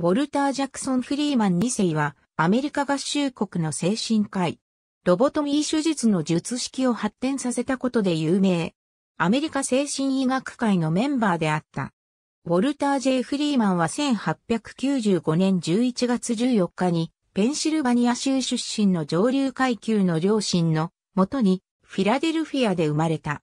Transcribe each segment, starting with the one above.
ウォルター・ジャクソン・フリーマン2世は、アメリカ合衆国の精神科医、ロボトミー手術の術式を発展させたことで有名。アメリカ精神医学会のメンバーであった。ウォルター・ジェイ・フリーマンは1895年11月14日に、ペンシルバニア州出身の上流階級の両親の元に、フィラデルフィアで生まれた。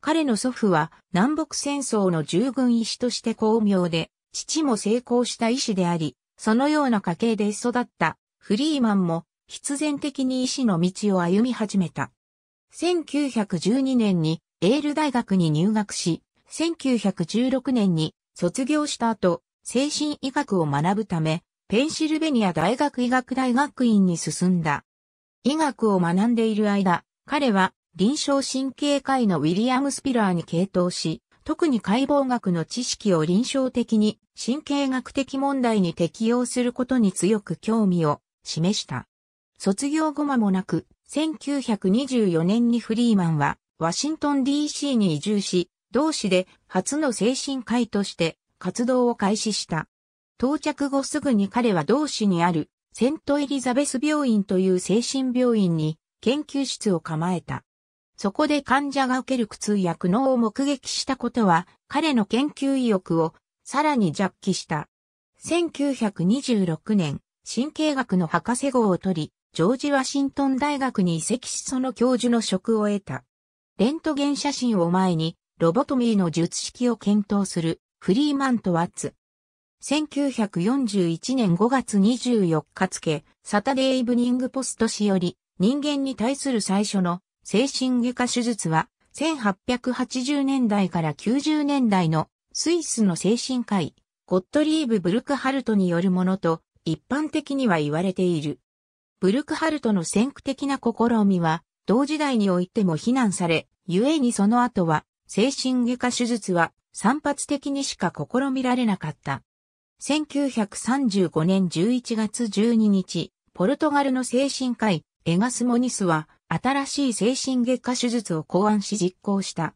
彼の祖父は南北戦争の従軍医師として巧妙で父も成功した医師であり、そのような家系で育ったフリーマンも必然的に医師の道を歩み始めた。1912年にエール大学に入学し、1916年に卒業した後、精神医学を学ぶため、ペンシルベニア大学医学大学院に進んだ。医学を学んでいる間、彼は臨床神経科医のウィリアム・スピラーに傾倒し、特に解剖学の知識を臨床的に神経学的問題に適用することに強く興味を示した。卒業後間もなく、1924年にフリーマンはワシントン DC に移住し、同市で初の精神科医として活動を開始した。到着後すぐに彼は同市にあるセントエリザベス病院という精神病院に研究室を構えた。そこで患者が受ける苦痛や苦悩を目撃したことは、彼の研究意欲をさらに弱気した。1926年、神経学の博士号を取り、ジョージ・ワシントン大学に移籍しその教授の職を得た。レントゲン写真を前に、ロボトミーの術式を検討する、フリーマンとワッツ。1941年5月24日付、サタデーイブニングポスト氏より、人間に対する最初の精神外科手術は、1880年代から90年代のスイスの精神科医、ゴットリーブ・ブルクハルトによるものと一般的には言われている。ブルクハルトの先駆的な試みは、同時代においても非難され、故にその後は、精神外科手術は散発的にしか試みられなかった。1935年11月12日、ポルトガルの精神科医、エガスモニスは、新しい精神外科手術を考案し実行した。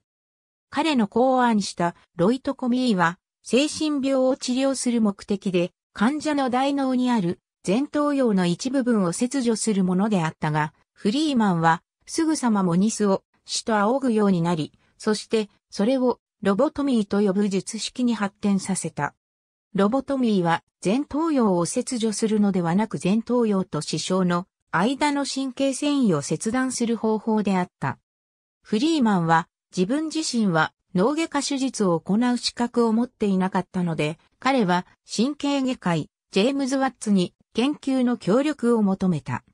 彼の考案したロイトコミーは、精神病を治療する目的で、患者の大脳にある前頭葉の一部分を切除するものであったが、フリーマンは、すぐさまモニスを死と仰ぐようになり、そしてそれをロボトミーと呼ぶ術式に発展させた。ロボトミーは前頭葉を切除するのではなく前頭葉と死傷の間の神経繊維を切断する方法であった。フリーマンは自分自身は脳外科手術を行う資格を持っていなかったので、彼は神経外科医、ジェームズ・ワッツに研究の協力を求めた。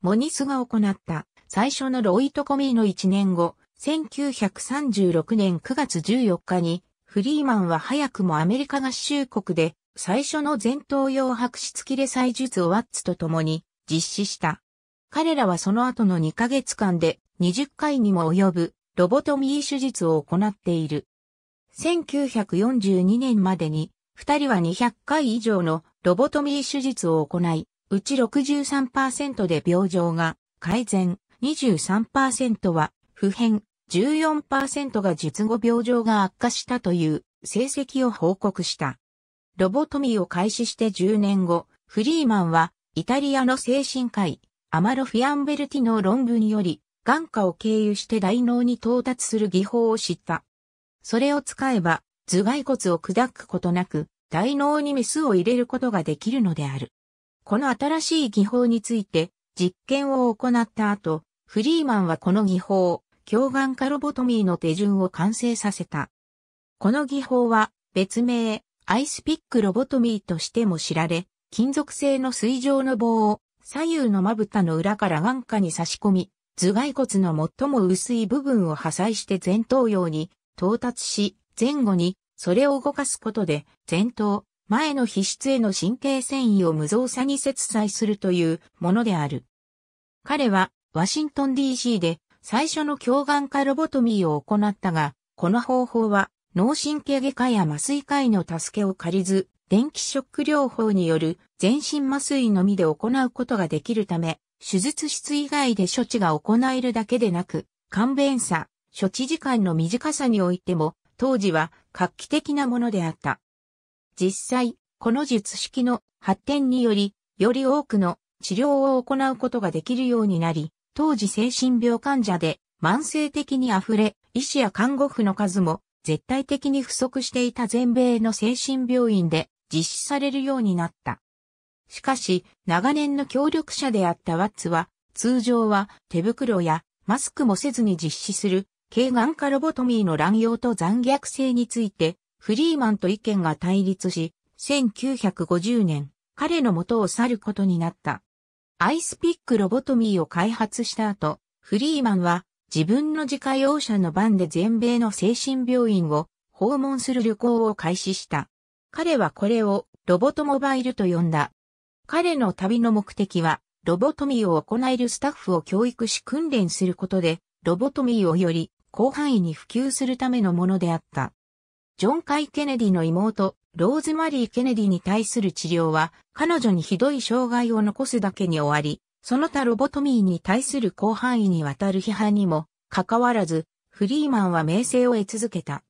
モニスが行った最初のロイトコミーの1年後、1936年9月14日に、フリーマンは早くもアメリカ合衆国で最初の前頭葉白質切れ採術をワッツと共に実施した。彼らはその後の2ヶ月間で20回にも及ぶロボトミー手術を行っている。1942年までに2人は200回以上のロボトミー手術を行い、うち63%で病状が改善、23%は不変、14%が術後病状が悪化したという成績を報告した。ロボトミーを開始して10年後、フリーマンはイタリアの精神科医、アマロ・フィアンベルティの論文より、眼下を経由して大脳に到達する技法を知った。それを使えば、頭蓋骨を砕くことなく、大脳にメスを入れることができるのである。この新しい技法について、実験を行った後、フリーマンはこの技法、強眼科ロボトミーの手順を完成させた。この技法は、別名、アイスピックロボトミーとしても知られ、金属製の水上の棒を左右のまぶたの裏から眼下に差し込み、頭蓋骨の最も薄い部分を破砕して前頭葉に到達し、前後にそれを動かすことで前頭、前の皮質への神経繊維を無造作に切砕するというものである。彼はワシントン DC で最初の胸眼化ロボトミーを行ったが、この方法は脳神経外科や麻酔科医の助けを借りず、電気ショック療法による全身麻酔のみで行うことができるため、手術室以外で処置が行えるだけでなく、勘弁さ、処置時間の短さにおいても、当時は画期的なものであった。実際、この術式の発展により、より多くの治療を行うことができるようになり、当時精神病患者で慢性的に溢れ、医師や看護婦の数も絶対的に不足していた全米の精神病院で実施されるようになった。しかし、長年の協力者であったワッツは、通常は手袋やマスクもせずに実施する、軽眼科ロボトミーの乱用と残虐性について、フリーマンと意見が対立し、1950年、彼の元を去ることになった。アイスピックロボトミーを開発した後、フリーマンは自分の自家用車の番で全米の精神病院を訪問する旅行を開始した。彼はこれをロボトモバイルと呼んだ。彼の旅の目的は、ロボトミーを行えるスタッフを教育し訓練することで、ロボトミーをより広範囲に普及するためのものであった。ジョン・カイ・ケネディの妹、ローズマリー・ケネディに対する治療は、彼女にひどい障害を残すだけに終わり、その他ロボトミーに対する広範囲にわたる批判にも、かかわらず、フリーマンは名声を得続けた。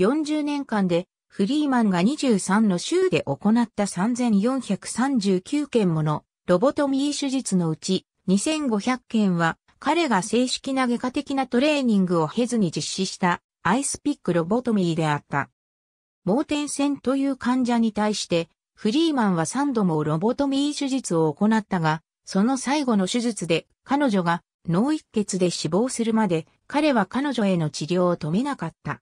40年間でフリーマンが23の州で行った3439件ものロボトミー手術のうち2500件は彼が正式な外科的なトレーニングを経ずに実施したアイスピックロボトミーであった。盲点線という患者に対してフリーマンは3度もロボトミー手術を行ったが、その最後の手術で彼女が脳一血で死亡するまで彼は彼女への治療を止めなかった。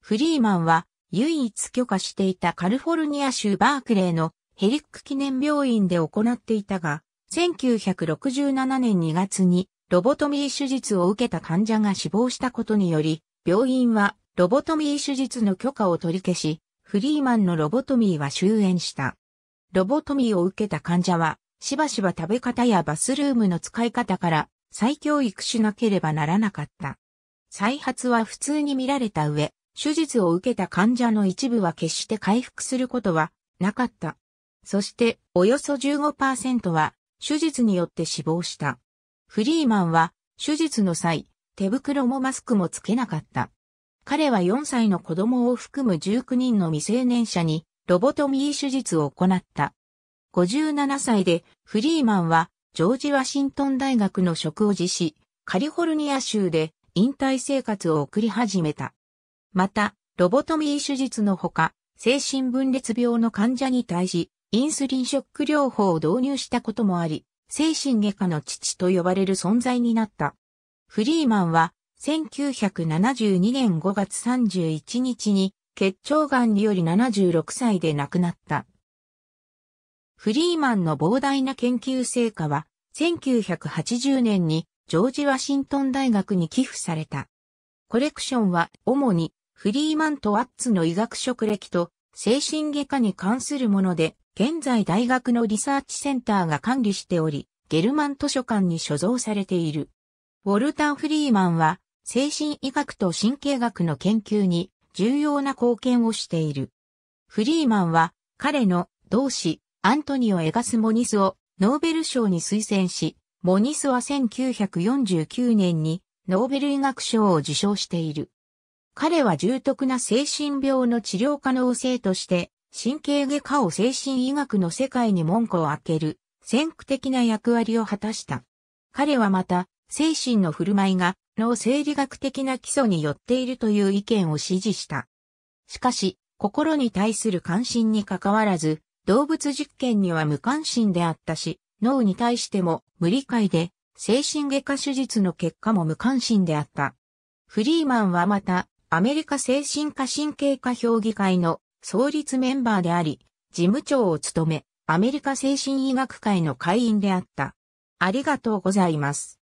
フリーマンは唯一許可していたカルフォルニア州バークレーのヘリック記念病院で行っていたが、1967年2月にロボトミー手術を受けた患者が死亡したことにより、病院はロボトミー手術の許可を取り消し、フリーマンのロボトミーは終焉した。ロボトミーを受けた患者は、しばしば食べ方やバスルームの使い方から再教育しなければならなかった。再発は普通に見られた上、手術を受けた患者の一部は決して回復することはなかった。そして、およそ15%は手術によって死亡した。フリーマンは手術の際、手袋もマスクもつけなかった。彼は4歳の子供を含む19人の未成年者にロボトミー手術を行った。57歳でフリーマンはジョージ・ワシントン大学の職を辞し、カリフォルニア州で引退生活を送り始めた。また、ロボトミー手術のほか、精神分裂病の患者に対し、インスリンショック療法を導入したこともあり、精神外科の父と呼ばれる存在になった。フリーマンは、1972年5月31日に、結腸癌により76歳で亡くなった。フリーマンの膨大な研究成果は、1980年にジョージ・ワシントン大学に寄付された。コレクションは主にフリーマンとワッツの医学職歴と精神外科に関するもので、現在大学のリサーチセンターが管理しており、ゲルマン図書館に所蔵されている。ウォルター・フリーマンは精神医学と神経学の研究に重要な貢献をしている。フリーマンは彼の同志アントニオ・エガス・モニスをノーベル賞に推薦し、モニスは1949年にノーベル医学賞を受賞している。彼は重篤な精神病の治療可能性として、神経外科を精神医学の世界に門戸を開ける、先駆的な役割を果たした。彼はまた、精神の振る舞いが脳生理学的な基礎によっているという意見を支持した。しかし、心に対する関心に関わらず、動物実験には無関心であったし、脳に対しても無理解で精神外科手術の結果も無関心であった。フリーマンはまた、アメリカ精神科神経科評議会の創立メンバーであり、事務長を務め、アメリカ精神医学会の会員であった。ありがとうございます。